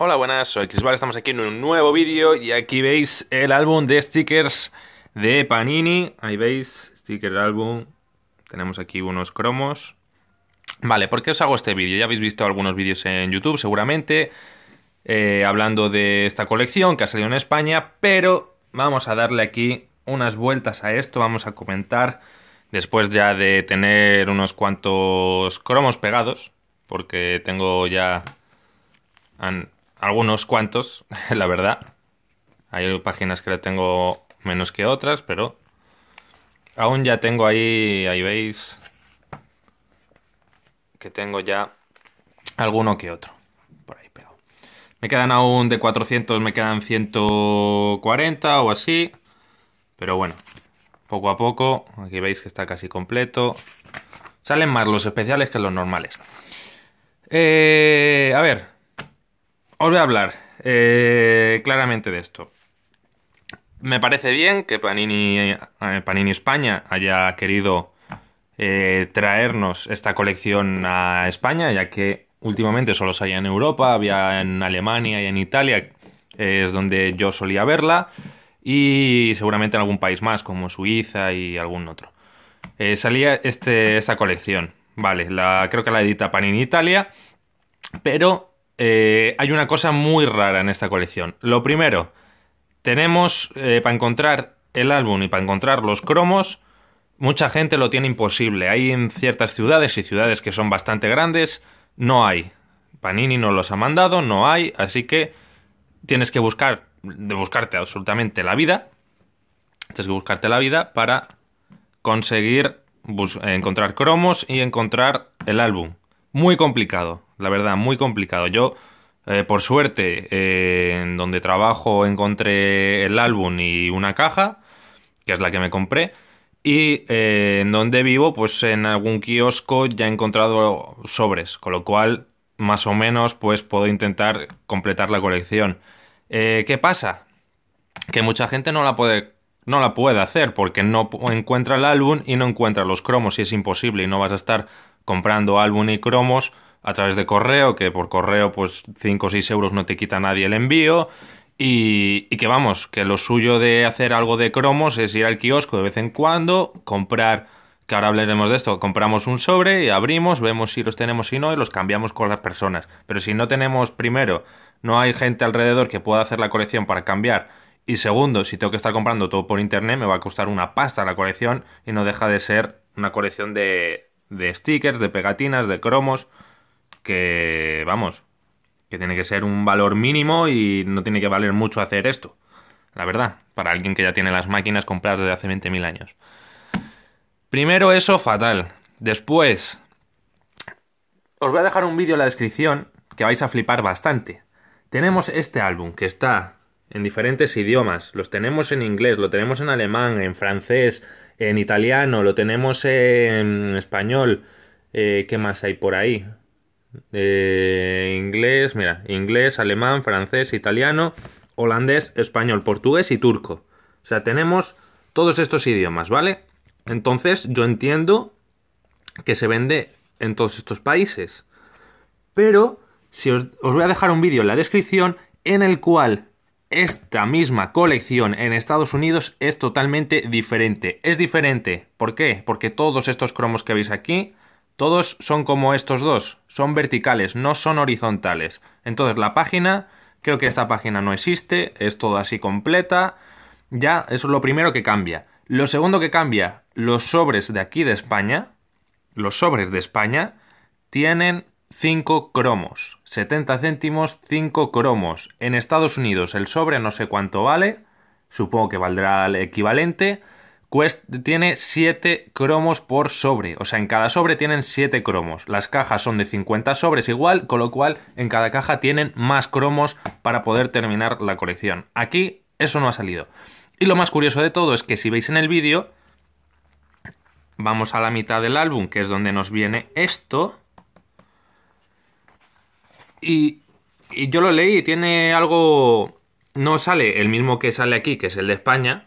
Hola, buenas, soy vale estamos aquí en un nuevo vídeo y aquí veis el álbum de stickers de Panini. Ahí veis, sticker álbum, tenemos aquí unos cromos. Vale, ¿por qué os hago este vídeo? Ya habéis visto algunos vídeos en YouTube seguramente, eh, hablando de esta colección que ha salido en España, pero vamos a darle aquí unas vueltas a esto, vamos a comentar después ya de tener unos cuantos cromos pegados, porque tengo ya algunos cuantos, la verdad. Hay páginas que le tengo menos que otras, pero aún ya tengo ahí, ahí veis, que tengo ya alguno que otro. Por ahí pero Me quedan aún de 400, me quedan 140 o así. Pero bueno, poco a poco, aquí veis que está casi completo. Salen más los especiales que los normales. Eh, a ver, os voy a hablar eh, claramente de esto. Me parece bien que Panini, eh, Panini España haya querido eh, traernos esta colección a España, ya que últimamente solo salía en Europa, había en Alemania y en Italia, es donde yo solía verla, y seguramente en algún país más, como Suiza y algún otro. salía este, esta colección, vale, creo que la edita Panini Italia, pero eh, hay una cosa muy rara en esta colección. Lo primero, tenemos eh, para encontrar el álbum y para encontrar los cromos, mucha gente lo tiene imposible. Hay en ciertas ciudades y ciudades que son bastante grandes, no hay. Panini no los ha mandado, no hay, así que tienes que buscar, de buscarte absolutamente la vida, tienes que buscarte la vida para conseguir encontrar cromos y encontrar el álbum. Muy complicado, la verdad, muy complicado. Yo, eh, por suerte, eh, en donde trabajo encontré el álbum y una caja, que es la que me compré. Y eh, en donde vivo, pues en algún kiosco ya he encontrado sobres, con lo cual más o menos pues puedo intentar completar la colección. ¿Qué pasa? Que mucha gente no la puede no la puede hacer porque no encuentra el álbum y no encuentra los cromos y es imposible y no vas a estar comprando álbum y cromos a través de correo, que por correo pues 5 o 6 euros no te quita nadie el envío. Y, que vamos, que lo suyo de hacer algo de cromos es ir al kiosco de vez en cuando, comprar, que ahora hablaremos de esto, compramos un sobre y abrimos, vemos si los tenemos y no, y los cambiamos con las personas. Pero si no tenemos, primero, no hay gente alrededor que pueda hacer la colección para cambiar. Y segundo, si tengo que estar comprando todo por internet, me va a costar una pasta la colección y no deja de ser una colección de stickers, de pegatinas, de cromos que, vamos, que tiene que ser un valor mínimo y no tiene que valer mucho hacer esto. La verdad, para alguien que ya tiene las máquinas compradas desde hace 20.000 años. Primero eso, fatal. Después, os voy a dejar un vídeo en la descripción que vais a flipar bastante. Tenemos este álbum que está en diferentes idiomas. Los tenemos en inglés, lo tenemos en alemán, en francés, en italiano, lo tenemos en español. Eh, ¿Qué más hay por ahí? Eh, inglés, mira, inglés, alemán, francés, italiano, holandés, español, portugués y turco. O sea, tenemos todos estos idiomas, ¿vale? Entonces yo entiendo que se vende en todos estos países. Pero si os voy a dejar un vídeo en la descripción en el cual esta misma colección en Estados Unidos es totalmente diferente. Es diferente. ¿Por qué? Porque todos estos cromos que veis aquí todos son como estos dos, son verticales, no son horizontales. Entonces la página, creo que esta página no existe, es todo así completa. Ya, eso es lo primero que cambia. Lo segundo que cambia, los sobres de aquí de España, los sobres de España, tienen 5 cromos. 70 céntimos, 5 cromos. En Estados Unidos el sobre no sé cuánto vale, supongo que valdrá el equivalente tiene 7 cromos por sobre, o sea, en cada sobre tienen 7 cromos. Las cajas son de 50 sobres igual, con lo cual en cada caja tienen más cromos para poder terminar la colección. Aquí eso no ha salido. Y lo más curioso de todo es que si veis en el vídeo, vamos a la mitad del álbum, que es donde nos viene esto. Y, y yo lo leí, tiene algo... No sale el mismo que sale aquí, que es el de España,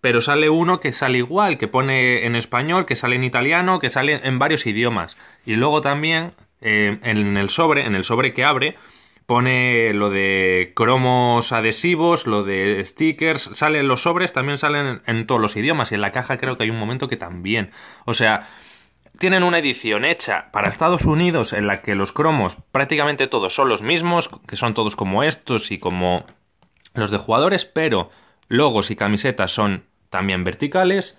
pero sale uno que sale igual, que pone en español, que sale en italiano, que sale en varios idiomas. Y luego también eh, en el sobre, en el sobre que abre, pone lo de cromos adhesivos, lo de stickers, salen los sobres, también salen en todos los idiomas. Y en la caja creo que hay un momento que también. O sea, tienen una edición hecha para Estados Unidos en la que los cromos prácticamente todos son los mismos, que son todos como estos y como los de jugadores, pero logos y camisetas son también verticales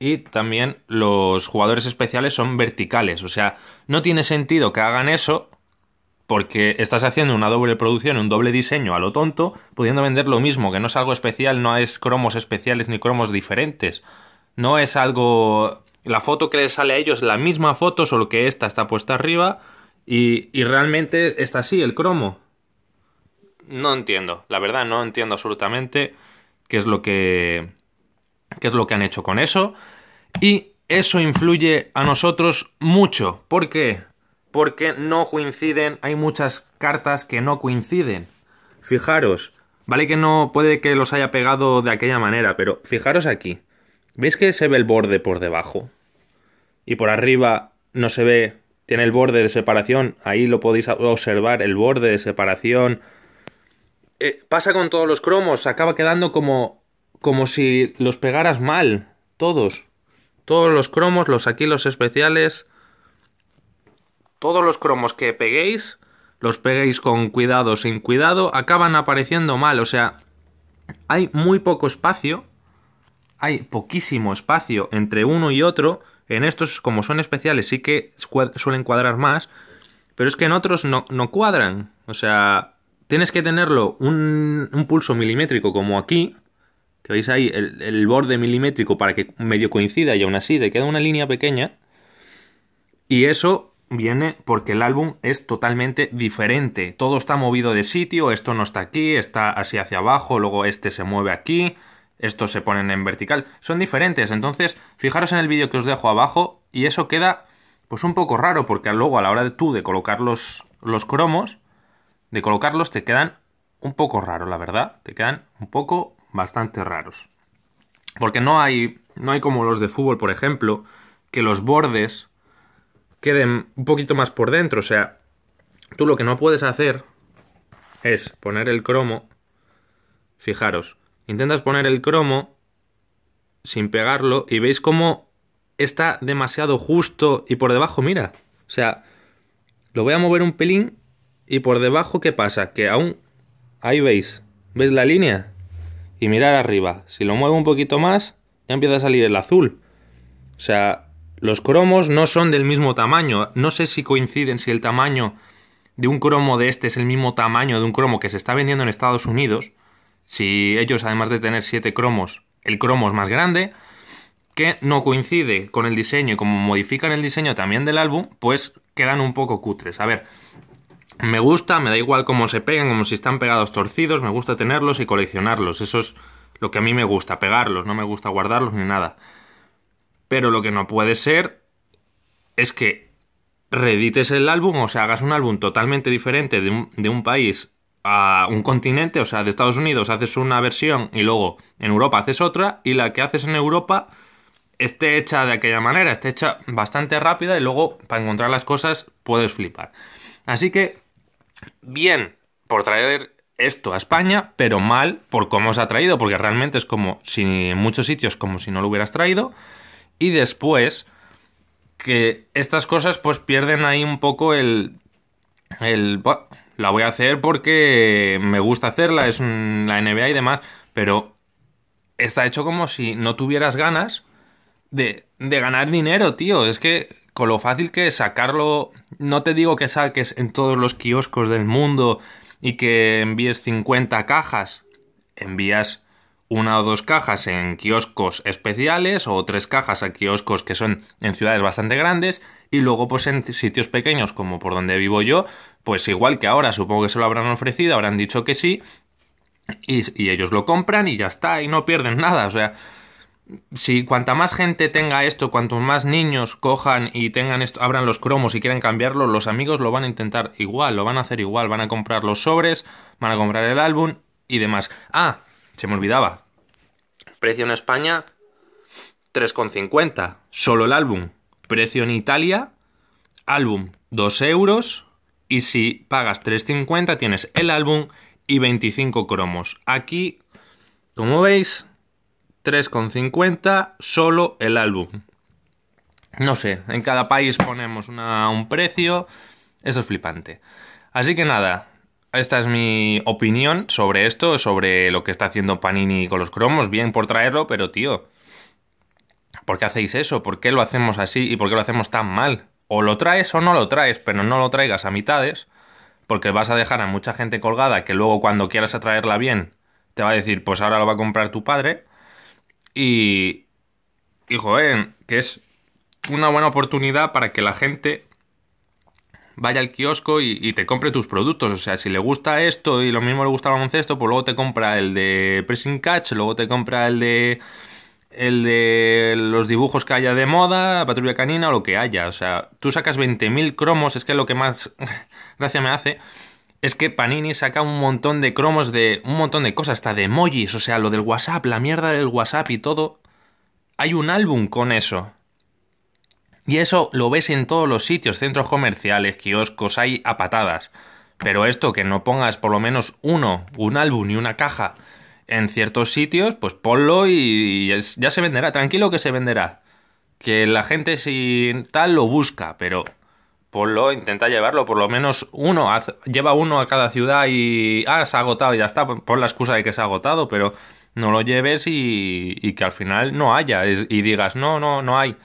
y también los jugadores especiales son verticales. O sea, no tiene sentido que hagan eso porque estás haciendo una doble producción, un doble diseño a lo tonto, pudiendo vender lo mismo, que no es algo especial, no es cromos especiales ni cromos diferentes. No es algo... La foto que les sale a ellos es la misma foto, solo que esta está puesta arriba y, y realmente está así, el cromo. No entiendo, la verdad no entiendo absolutamente qué es lo que qué es lo que han hecho con eso. Y eso influye a nosotros mucho. ¿Por qué? Porque no coinciden, hay muchas cartas que no coinciden. Fijaros, vale que no puede que los haya pegado de aquella manera, pero fijaros aquí. ¿Veis que se ve el borde por debajo? Y por arriba no se ve, tiene el borde de separación, ahí lo podéis observar, el borde de separación. Eh, pasa con todos los cromos, acaba quedando como como si los pegaras mal, todos. Todos los cromos, los aquí, los especiales. Todos los cromos que peguéis, los peguéis con cuidado, sin cuidado, acaban apareciendo mal. O sea, hay muy poco espacio, hay poquísimo espacio entre uno y otro. En estos, como son especiales, sí que suelen cuadrar más, pero es que en otros no, cuadran. O sea, tienes que tenerlo un, un pulso milimétrico como aquí, que veis ahí el, borde milimétrico para que medio coincida y aún así te queda una línea pequeña. Y eso viene porque el álbum es totalmente diferente. Todo está movido de sitio, esto no está aquí, está así hacia abajo, luego este se mueve aquí, estos se ponen en vertical. Son diferentes, entonces fijaros en el vídeo que os dejo abajo y eso queda pues un poco raro porque luego a la hora de tú de colocar los, los cromos, de colocarlos te quedan un poco raro, la verdad. Te quedan un poco bastante raros. Porque no hay, no hay como los de fútbol, por ejemplo, que los bordes queden un poquito más por dentro. O sea, tú lo que no puedes hacer es poner el cromo. Fijaros, intentas poner el cromo sin pegarlo y veis cómo está demasiado justo y por debajo, mira. O sea, lo voy a mover un pelín y por debajo, ¿qué pasa? Que aún... Ahí veis, ¿ves la línea? y mirar arriba. Si lo muevo un poquito más, ya empieza a salir el azul. O sea, los cromos no son del mismo tamaño. No sé si coinciden, si el tamaño de un cromo de este es el mismo tamaño de un cromo que se está vendiendo en Estados Unidos. Si ellos, además de tener siete cromos, el cromo es más grande, que no coincide con el diseño y como modifican el diseño también del álbum, pues quedan un poco cutres. A ver, me gusta, me da igual cómo se pegan, como si están pegados torcidos, me gusta tenerlos y coleccionarlos. Eso es lo que a mí me gusta, pegarlos, no me gusta guardarlos ni nada. Pero lo que no puede ser es que reedites el álbum, o sea, hagas un álbum totalmente diferente de un, de un país a un continente, o sea, de Estados Unidos haces una versión y luego en Europa haces otra y la que haces en Europa esté hecha de aquella manera, esté hecha bastante rápida y luego para encontrar las cosas puedes flipar. Así que bien por traer esto a España, pero mal por cómo se ha traído, porque realmente es como si en muchos sitios como si no lo hubieras traído. Y después que estas cosas pues pierden ahí un poco el el la voy a hacer porque me gusta hacerla, es la NBA y demás, pero está hecho como si no tuvieras ganas de, de ganar dinero, tío. Es que con lo fácil que es sacarlo, no te digo que saques en todos los kioscos del mundo y que envíes 50 cajas, envías una o dos cajas en kioscos especiales o tres cajas a kioscos que son en ciudades bastante grandes y luego pues en sitios pequeños como por donde vivo yo, pues igual que ahora supongo que se lo habrán ofrecido, habrán dicho que sí y, y ellos lo compran y ya está y no pierden nada, o sea, si cuanta más gente tenga esto, cuantos más niños cojan y tengan esto, abran los cromos y quieran cambiarlo, los amigos lo van a intentar igual, lo van a hacer igual, van a comprar los sobres, van a comprar el álbum y demás. Ah, se me olvidaba. Precio en España 3,50, solo el álbum. Precio en Italia, álbum 2 euros y si pagas 3,50 tienes el álbum y 25 cromos. Aquí, como veis, 3,50 solo el álbum. No sé, en cada país ponemos un precio, eso es flipante. Así que nada, esta es mi opinión sobre esto, sobre lo que está haciendo Panini con los cromos. Bien por traerlo, pero tío, ¿por qué hacéis eso? ¿Por qué lo hacemos así y por qué lo hacemos tan mal? O lo traes o no lo traes, pero no lo traigas a mitades, porque vas a dejar a mucha gente colgada que luego cuando quieras atraerla bien te va a decir, pues ahora lo va a comprar tu padre y, y joder, que es una buena oportunidad para que la gente vaya al kiosco y, te compre tus productos. O sea, si le gusta esto y lo mismo le gusta el baloncesto, pues luego te compra el de Pressing Catch, luego te compra el de el de los dibujos que haya de moda, patrulla canina o lo que haya. O sea, tú sacas 20.000 cromos, es que es lo que más gracia me hace es que Panini saca un montón de cromos de un montón de cosas, hasta de emojis, o sea, lo del WhatsApp, la mierda del WhatsApp y todo. Hay un álbum con eso. Y eso lo ves en todos los sitios, centros comerciales, kioscos, hay a patadas. Pero esto que no pongas por lo menos uno, un álbum y una caja en ciertos sitios, pues ponlo y ya se venderá, tranquilo que se venderá. Que la gente sin tal lo busca, pero ponlo, intenta llevarlo, por lo menos uno, lleva uno a cada ciudad y, ah, se ha agotado, y ya está, pon la excusa de que se ha agotado, pero no lo lleves y, que al final no haya y, digas, no, no, no hay.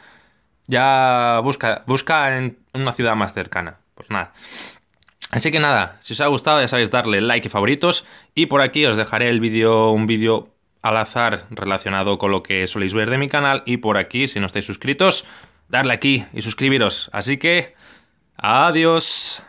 Ya busca, busca en una ciudad más cercana. Pues nada. Así que nada, si os ha gustado ya sabéis darle like y favoritos y por aquí os dejaré el vídeo, un vídeo al azar relacionado con lo que soléis ver de mi canal y por aquí, si no estáis suscritos, darle aquí y suscribiros. Así que Adiós.